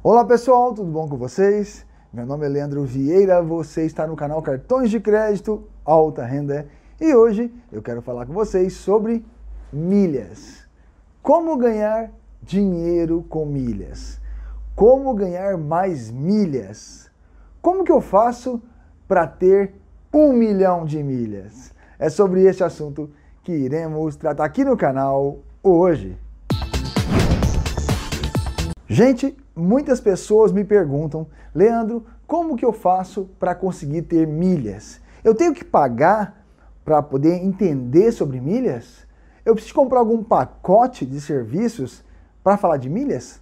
Olá pessoal, tudo bom com vocês? Meu nome é Leandro Vieira, você está no canal Cartões de Crédito Alta Renda e hoje eu quero falar com vocês sobre milhas. Como ganhar dinheiro com milhas? Como ganhar mais milhas? Como que eu faço para ter um milhão de milhas? É sobre este assunto que iremos tratar aqui no canal hoje. Gente, muitas pessoas me perguntam, Leandro, como que eu faço para conseguir ter milhas? Eu tenho que pagar para poder entender sobre milhas? Eu preciso comprar algum pacote de serviços para falar de milhas?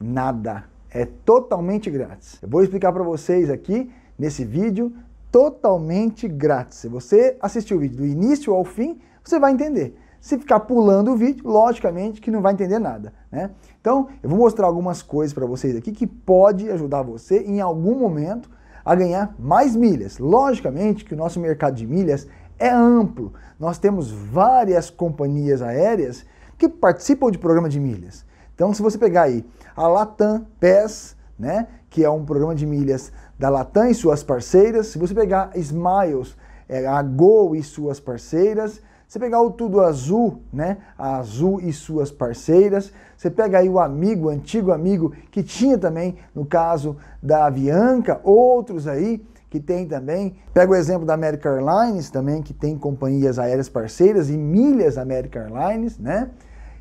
Nada. É totalmente grátis. Eu vou explicar para vocês aqui nesse vídeo totalmente grátis. Se você assistir o vídeo do início ao fim, você vai entender. Se ficar pulando o vídeo, logicamente que não vai entender nada. Né? Então, eu vou mostrar algumas coisas para vocês aqui que pode ajudar você em algum momento a ganhar mais milhas. Logicamente que o nosso mercado de milhas é amplo. Nós temos várias companhias aéreas que participam de programa de milhas. Então, se você pegar aí a Latam PES, né, que é um programa de milhas da Latam e suas parceiras, se você pegar Smiles, é, a Gol e suas parceiras, você pegar o Tudo Azul, né? A Azul e suas parceiras. Você pega aí o amigo, o antigo amigo, que tinha também, no caso da Avianca, outros aí que tem também. Pega o exemplo da American Airlines também, que tem companhias aéreas parceiras e milhas American Airlines, né?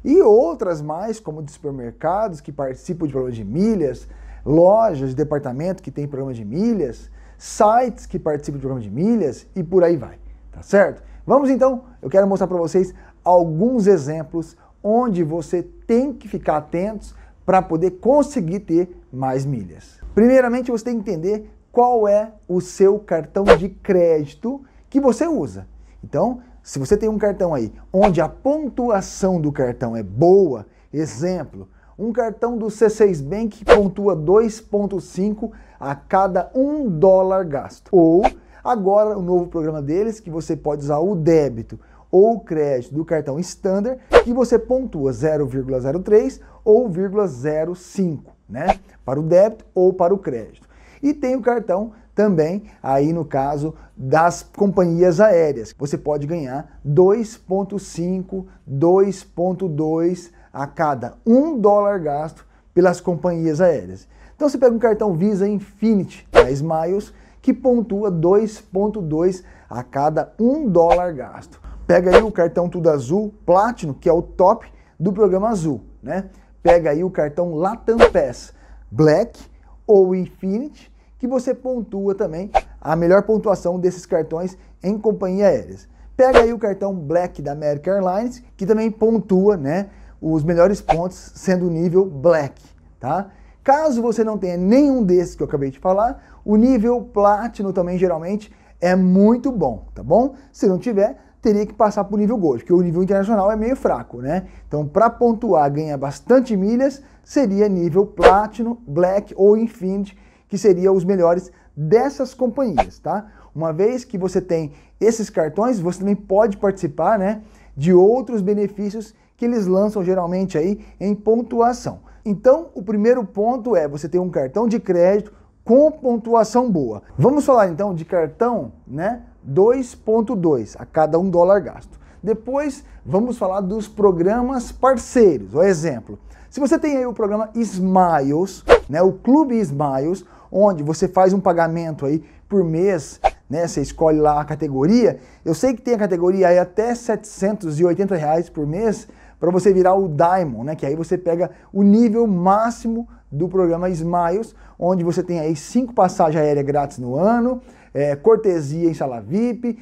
E outras mais, como de supermercados, que participam de programas de milhas, lojas de departamento que tem programa de milhas, sites que participam de programa de milhas e por aí vai, tá certo? Vamos então, eu quero mostrar para vocês alguns exemplos onde você tem que ficar atentos para poder conseguir ter mais milhas. Primeiramente, você tem que entender qual é o seu cartão de crédito que você usa. Então, se você tem um cartão aí onde a pontuação do cartão é boa, exemplo, um cartão do C6 Bank pontua 2,5 a cada um dólar gasto. Ou Agora, o novo programa deles, que você pode usar o débito ou crédito do cartão Standard, que você pontua 0,03 ou 0,05, né? Para o débito ou para o crédito. E tem o cartão também, aí no caso das companhias aéreas. Você pode ganhar 2,5, 2,2 a cada um dólar gasto pelas companhias aéreas. Então você pega um cartão Visa Infinity da Smiles, que pontua 2,2 a cada 1 dólar gasto. Pega aí o cartão Tudo Azul Platinum, que é o top do programa Azul, né? Pega aí o cartão Latam Pass Black ou Infinity, que você pontua também a melhor pontuação desses cartões em companhia aéreas. Pega aí o cartão Black da American Airlines, que também pontua, né, os melhores pontos sendo o nível Black, tá? Caso você não tenha nenhum desses que eu acabei de falar, o nível Platino também, geralmente, é muito bom, tá bom? Se não tiver, teria que passar para o nível Gold, porque o nível internacional é meio fraco, né? Então, para pontuar, ganhar bastante milhas, seria nível Platino, Black ou Infinity, que seriam os melhores dessas companhias, tá? Uma vez que você tem esses cartões, você também pode participar, né, de outros benefícios que eles lançam geralmente aí em pontuação. Então, o primeiro ponto é você ter um cartão de crédito com pontuação boa. Vamos falar então de cartão, né? 2.2 a cada um dólar gasto. Depois vamos falar dos programas parceiros. O exemplo, se você tem aí o programa Smiles, né, o Clube Smiles, onde você faz um pagamento aí por mês, né, você escolhe lá a categoria. Eu sei que tem a categoria aí até 780 reais por mês para você virar o Diamond, né, que aí você pega o nível máximo do programa Smiles, onde você tem aí cinco passagens aéreas grátis no ano, é, cortesia em sala VIP,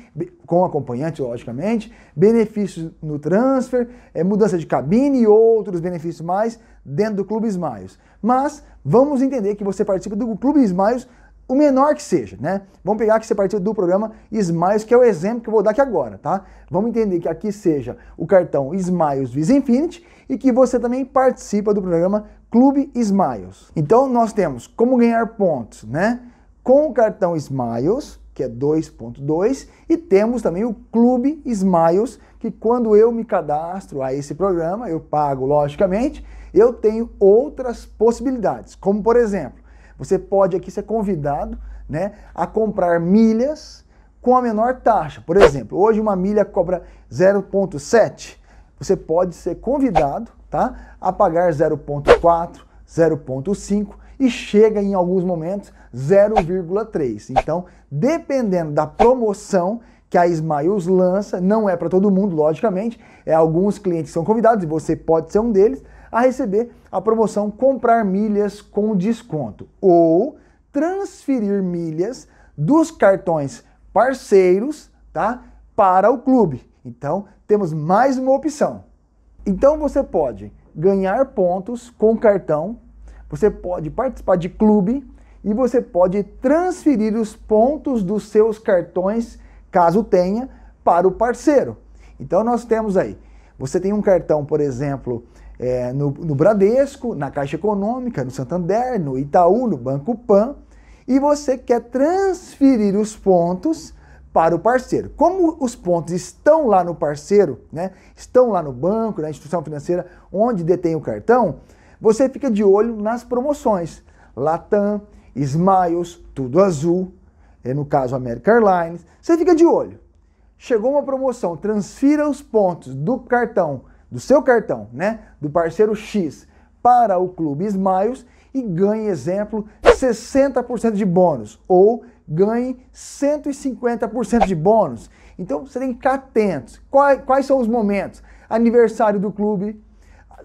com acompanhante, logicamente, benefícios no transfer, é, mudança de cabine e outros benefícios mais dentro do Clube Smiles. Mas vamos entender que você participa do Clube Smiles o menor que seja, né? Vamos pegar que você partiu do programa Smiles, que é o exemplo que eu vou dar aqui agora, tá? Vamos entender que aqui seja o cartão Smiles Visa Infinite e que você também participa do programa Clube Smiles. Então nós temos como ganhar pontos, né? Com o cartão Smiles, que é 2.2, e temos também o Clube Smiles, que quando eu me cadastro a esse programa, eu pago logicamente, eu tenho outras possibilidades, como por exemplo, você pode aqui ser convidado né, a comprar milhas com a menor taxa. Por exemplo, hoje uma milha cobra 0,7. Você pode ser convidado tá, a pagar 0,4, 0,5 e chega em alguns momentos 0,3. Então, dependendo da promoção que a Smiles lança, não é para todo mundo, logicamente, é alguns clientes que são convidados e você pode ser um deles a receber a promoção comprar milhas com desconto ou transferir milhas dos cartões parceiros, tá, para o clube. Então, temos mais uma opção. Então você pode ganhar pontos com cartão, você pode participar de clube e você pode transferir os pontos dos seus cartões, caso tenha, para o parceiro. Então nós temos aí, você tem um cartão, por exemplo, é, no, no Bradesco, na Caixa Econômica, no Santander, no Itaú, no Banco Pan, e você quer transferir os pontos para o parceiro. Como os pontos estão lá no parceiro, né, estão lá no banco, na instituição financeira onde detém o cartão, você fica de olho nas promoções. Latam, Smiles, Tudo Azul, é, no caso American Airlines, você fica de olho. Chegou uma promoção, transfira os pontos do cartão do seu cartão, né, do parceiro X para o Clube Smiles e ganhe, exemplo, 60% de bônus ou ganhe 150% de bônus. Então você tem que ficar atentos. Quais, quais são os momentos? Aniversário do clube,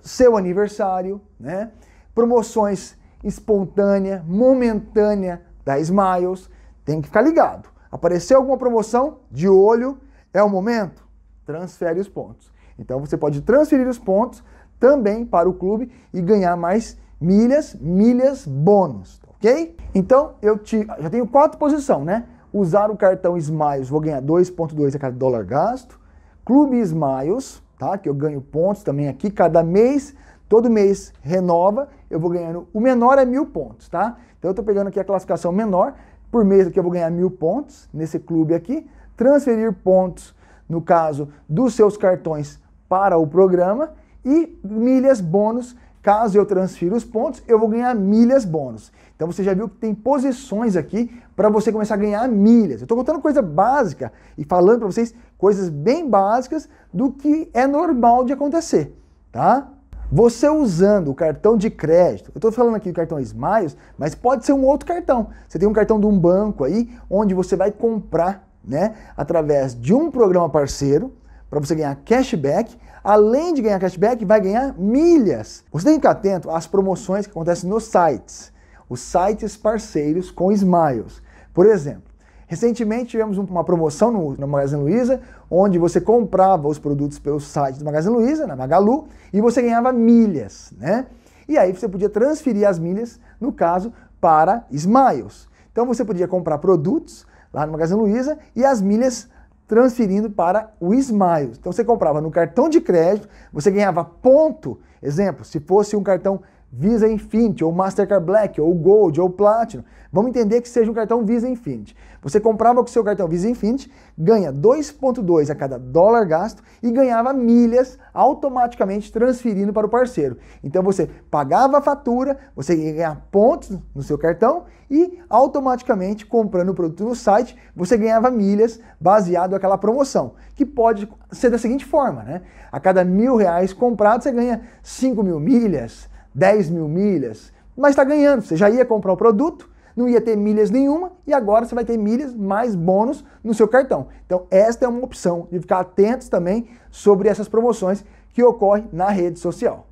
seu aniversário, né? promoções espontânea, momentânea da Smiles. Tem que ficar ligado. Apareceu alguma promoção? De olho, é o momento? Transfere os pontos. Então você pode transferir os pontos também para o clube e ganhar mais milhas, milhas bônus, ok? Então eu te, já tenho quatro posições, né? Usar o cartão Smiles, vou ganhar 2.2 a cada dólar gasto. Clube Smiles, tá? Que eu ganho pontos também aqui cada mês. Todo mês renova, eu vou ganhando. O menor é mil pontos, tá? Então eu estou pegando aqui a classificação menor. Por mês aqui eu vou ganhar mil pontos nesse clube aqui. Transferir pontos, no caso, dos seus cartões para o programa e milhas bônus. Caso eu transfira os pontos, eu vou ganhar milhas bônus. Então você já viu que tem posições aqui para você começar a ganhar milhas. Eu estou contando coisa básica e falando para vocês coisas bem básicas do que é normal de acontecer, tá? Você usando o cartão de crédito, eu estou falando aqui do cartão Smiles, mas pode ser um outro cartão. Você tem um cartão de um banco aí, onde você vai comprar, né, através de um programa parceiro, para você ganhar cashback. Além de ganhar cashback, vai ganhar milhas. Você tem que ficar atento às promoções que acontecem nos sites, os sites parceiros com Smiles. Por exemplo, Recentemente tivemos uma promoção no, no Magazine Luiza, onde você comprava os produtos pelo site do Magazine Luiza, na Magalu, e você ganhava milhas, né? E aí você podia transferir as milhas, no caso, para Smiles. Então você podia comprar produtos lá no Magazine Luiza e as milhas transferindo para o Smiles. Então você comprava no cartão de crédito, você ganhava ponto. Exemplo, se fosse um cartão Visa Infinity, ou Mastercard Black, ou Gold, ou Platinum. Vamos entender que seja um cartão Visa Infinity. Você comprava com o seu cartão Visa Infinity, ganha 2,2 a cada dólar gasto e ganhava milhas automaticamente transferindo para o parceiro. Então você pagava a fatura, você ia ganhar pontos no seu cartão e automaticamente comprando o produto no site, você ganhava milhas baseado naquela promoção, que pode ser da seguinte forma, né? A cada mil reais comprado, você ganha 5 mil milhas, 10 mil milhas, mas está ganhando. Você já ia comprar o produto, não ia ter milhas nenhuma e agora você vai ter milhas mais bônus no seu cartão. Então, esta é uma opção de ficar atentos também sobre essas promoções que ocorrem na rede social.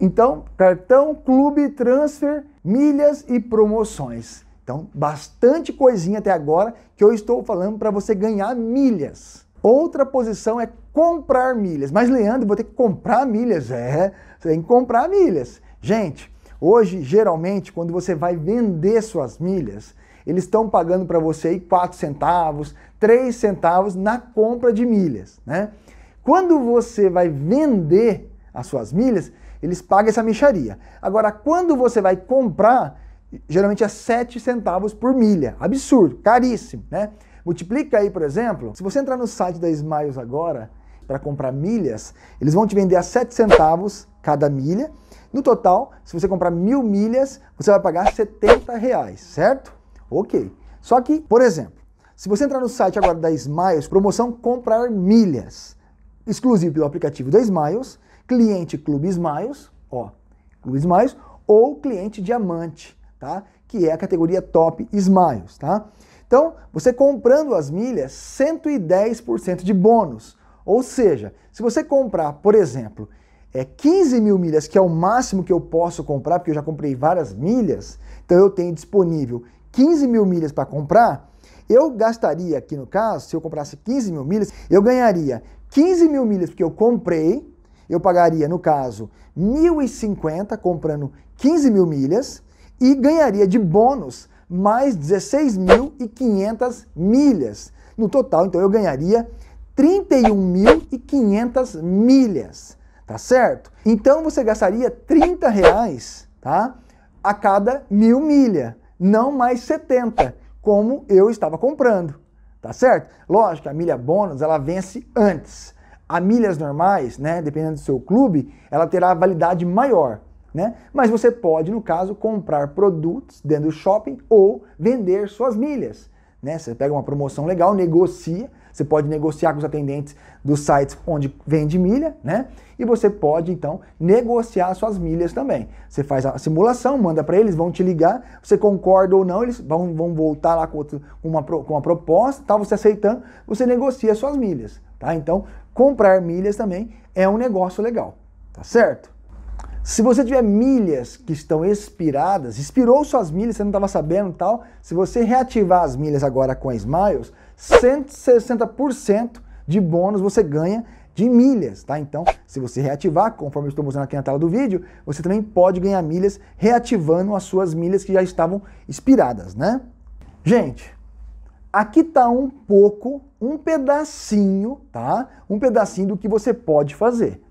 Então, cartão, clube, transfer, milhas e promoções. Então, bastante coisinha até agora que eu estou falando para você ganhar milhas. Outra posição é comprar milhas. Mas, Leandro, vou ter que comprar milhas. É, você tem que comprar milhas. Gente, hoje, geralmente, quando você vai vender suas milhas, eles estão pagando para você aí 4 centavos, 3 centavos na compra de milhas, né? Quando você vai vender as suas milhas, eles pagam essa micharia. Agora, quando você vai comprar, geralmente é 7 centavos por milha. Absurdo, caríssimo, né? Multiplica aí, por exemplo, se você entrar no site da Smiles agora para comprar milhas, eles vão te vender a 7 centavos cada milha no total, se você comprar mil milhas, você vai pagar 70 reais, certo? Ok. Só que, por exemplo, se você entrar no site agora da Smiles, promoção comprar milhas, exclusivo pelo aplicativo da Smiles, cliente Clube Smiles, ó, Clube Smiles, ou cliente Diamante, tá? Que é a categoria Top Smiles, tá? Então, você comprando as milhas, 110% de bônus. Ou seja, se você comprar, por exemplo, é 15 mil milhas, que é o máximo que eu posso comprar, porque eu já comprei várias milhas, então eu tenho disponível 15 mil milhas para comprar, eu gastaria aqui no caso, se eu comprasse 15 mil milhas, eu ganharia 15 mil milhas porque eu comprei, eu pagaria, no caso, 1.050 comprando 15 mil milhas e ganharia de bônus mais 16.500 milhas. No total, então, eu ganharia 31.500 milhas tá certo? Então você gastaria 30 reais, tá? A cada mil milha, não mais 70, como eu estava comprando, tá certo? Lógico, a milha bônus ela vence antes. A milhas normais, né, dependendo do seu clube, ela terá validade maior, né? Mas você pode, no caso, comprar produtos dentro do shopping ou vender suas milhas, né? Você pega uma promoção legal, negocia você pode negociar com os atendentes dos sites onde vende milha, né? E você pode então negociar suas milhas também. Você faz a simulação, manda para eles, vão te ligar, você concorda ou não, eles vão, vão voltar lá com, outro, uma, com uma proposta, tal, tá? você aceitando, você negocia suas milhas, tá? Então, comprar milhas também é um negócio legal, tá certo? Se você tiver milhas que estão expiradas, expirou suas milhas, você não estava sabendo tal, se você reativar as milhas agora com a Smiles, 160% de bônus você ganha de milhas, tá? Então, se você reativar, conforme eu estou mostrando aqui na tela do vídeo, você também pode ganhar milhas reativando as suas milhas que já estavam expiradas, né? Gente, aqui tá um pouco, um pedacinho, tá? Um pedacinho do que você pode fazer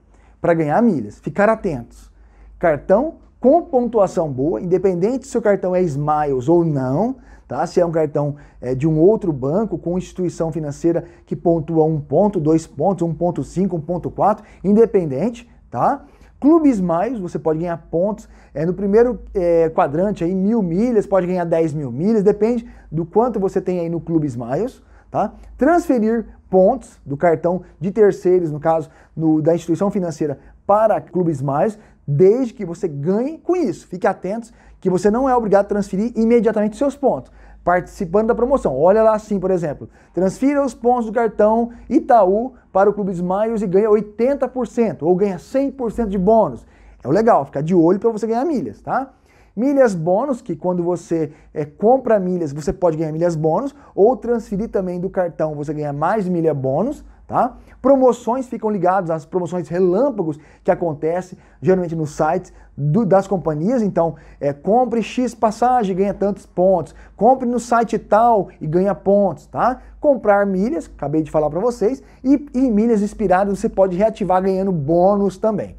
para ganhar milhas. Ficar atentos. Cartão com pontuação boa, independente se o cartão é Smiles ou não, Tá? Se é um cartão é, de um outro banco com instituição financeira que pontua um ponto, dois pontos, 1.5, 1.4, independente, tá? Clubes mais, você pode ganhar pontos. É, no primeiro é, quadrante aí, mil milhas, pode ganhar 10 mil milhas, depende do quanto você tem aí no Clubes mais tá? Transferir pontos do cartão de terceiros, no caso no, da instituição financeira, para Clubes Mais, desde que você ganhe com isso. Fique atentos que você não é obrigado a transferir imediatamente seus pontos participando da promoção. Olha lá assim, por exemplo. Transfira os pontos do cartão Itaú para o Clube Smiles e ganha 80% ou ganha 100% de bônus. É o legal, ficar de olho para você ganhar milhas, tá? Milhas bônus, que quando você é, compra milhas, você pode ganhar milhas bônus, ou transferir também do cartão, você ganha mais milha bônus, Tá? Promoções ficam ligadas às promoções relâmpagos que acontecem geralmente nos sites do, das companhias. Então, é, compre X passagem e ganha tantos pontos. Compre no site tal e ganha pontos, tá? Comprar milhas, acabei de falar para vocês, e, e milhas expiradas você pode reativar ganhando bônus também.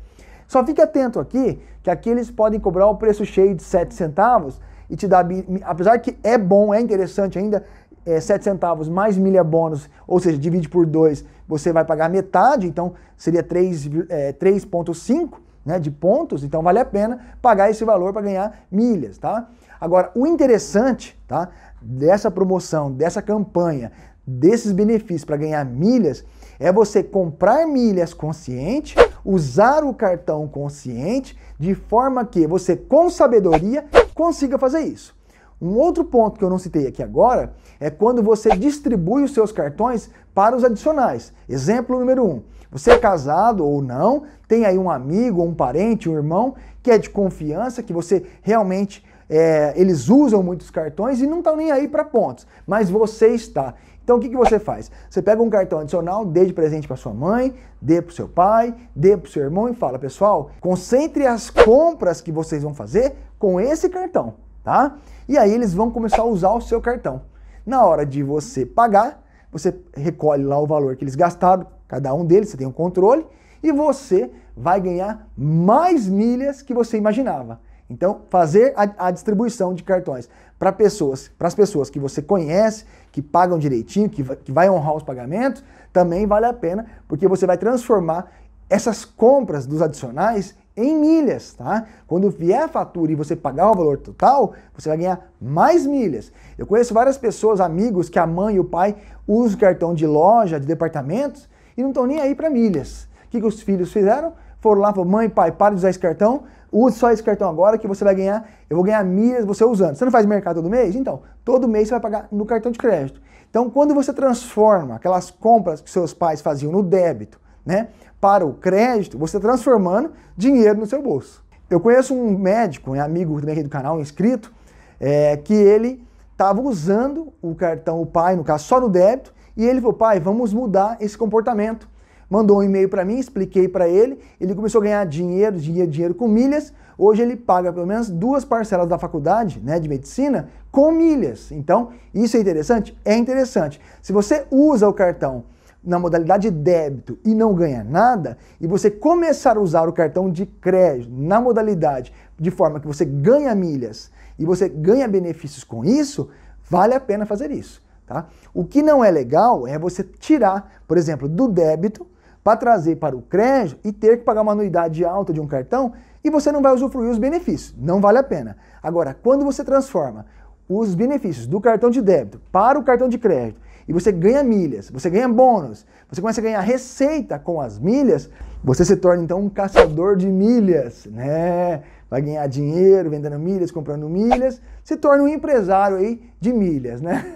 Só fique atento aqui que aqui eles podem cobrar o preço cheio de 7 centavos e te dar, apesar que é bom, é interessante ainda, é, 7 centavos mais milha bônus, ou seja, divide por 2, você vai pagar metade, então seria 3,5 é, 3 né, de pontos, então vale a pena pagar esse valor para ganhar milhas, tá? Agora, o interessante tá, dessa promoção, dessa campanha, desses benefícios para ganhar milhas, é você comprar milhas consciente, usar o cartão consciente, de forma que você, com sabedoria, consiga fazer isso. Um outro ponto que eu não citei aqui agora é quando você distribui os seus cartões para os adicionais. Exemplo número um, você é casado ou não, tem aí um amigo, um parente, um irmão que é de confiança, que você realmente é, eles usam muitos cartões e não estão nem aí para pontos, mas você está. Então o que, que você faz? Você pega um cartão adicional, dê de presente para sua mãe, dê para seu pai, dê para seu irmão e fala, pessoal, concentre as compras que vocês vão fazer com esse cartão, tá? E aí eles vão começar a usar o seu cartão. Na hora de você pagar, você recolhe lá o valor que eles gastaram, cada um deles, você tem um controle, e você vai ganhar mais milhas que você imaginava. Então, fazer a, a distribuição de cartões para pessoas, para as pessoas que você conhece, que pagam direitinho, que que vai honrar os pagamentos, também vale a pena, porque você vai transformar essas compras dos adicionais em milhas, tá? Quando vier a fatura e você pagar o valor total, você vai ganhar mais milhas. Eu conheço várias pessoas, amigos, que a mãe e o pai usam cartão de loja, de departamentos e não estão nem aí para milhas. O que, que os filhos fizeram? Foram lá e mãe mãe, pai, para de usar esse cartão, use só esse cartão agora que você vai ganhar, eu vou ganhar milhas você usando. Você não faz mercado todo mês? Então, todo mês você vai pagar no cartão de crédito. Então, quando você transforma aquelas compras que seus pais faziam no débito, né? para o crédito, você tá transformando dinheiro no seu bolso. Eu conheço um médico, um amigo também aqui do canal, um inscrito, é, que ele estava usando o cartão, o pai, no caso, só no débito, e ele falou, pai, vamos mudar esse comportamento. Mandou um e-mail para mim, expliquei para ele, ele começou a ganhar dinheiro, dinheiro, dinheiro com milhas, hoje ele paga pelo menos duas parcelas da faculdade né, de medicina com milhas. Então, isso é interessante? É interessante. Se você usa o cartão na modalidade débito e não ganha nada, e você começar a usar o cartão de crédito na modalidade de forma que você ganha milhas e você ganha benefícios com isso, vale a pena fazer isso. Tá? O que não é legal é você tirar, por exemplo, do débito para trazer para o crédito e ter que pagar uma anuidade alta de um cartão e você não vai usufruir os benefícios. Não vale a pena. Agora, quando você transforma os benefícios do cartão de débito para o cartão de crédito e você ganha milhas, você ganha bônus, você começa a ganhar receita com as milhas, você se torna então um caçador de milhas, né? Vai ganhar dinheiro vendendo milhas, comprando milhas, se torna um empresário aí de milhas, né?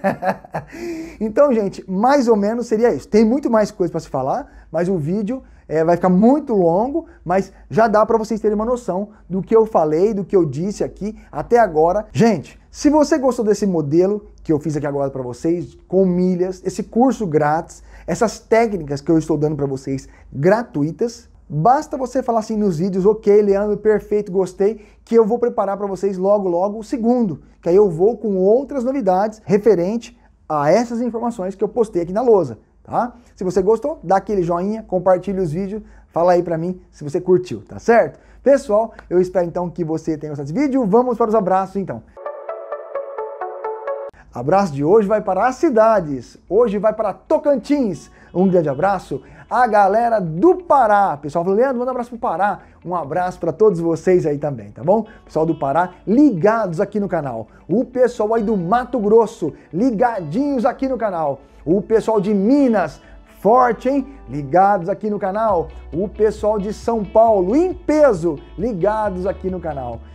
então, gente, mais ou menos seria isso. Tem muito mais coisa para se falar, mas o vídeo é, vai ficar muito longo, mas já dá para vocês terem uma noção do que eu falei, do que eu disse aqui até agora. Gente, se você gostou desse modelo que eu fiz aqui agora para vocês, com milhas, esse curso grátis, essas técnicas que eu estou dando para vocês gratuitas, Basta você falar assim nos vídeos, ok, Leandro, perfeito, gostei, que eu vou preparar para vocês logo, logo o segundo, que aí eu vou com outras novidades referente a essas informações que eu postei aqui na lousa tá? Se você gostou, dá aquele joinha, compartilha os vídeos, fala aí pra mim se você curtiu, tá certo? Pessoal, eu espero então que você tenha gostado desse vídeo. Vamos para os abraços então. Abraço de hoje vai para as cidades, hoje vai para Tocantins. Um grande abraço à galera do Pará. Pessoal, Leandro, manda um abraço para o Pará. Um abraço para todos vocês aí também, tá bom? Pessoal do Pará, ligados aqui no canal. O pessoal aí do Mato Grosso, ligadinhos aqui no canal. O pessoal de Minas, forte, hein? Ligados aqui no canal. O pessoal de São Paulo, em peso, ligados aqui no canal.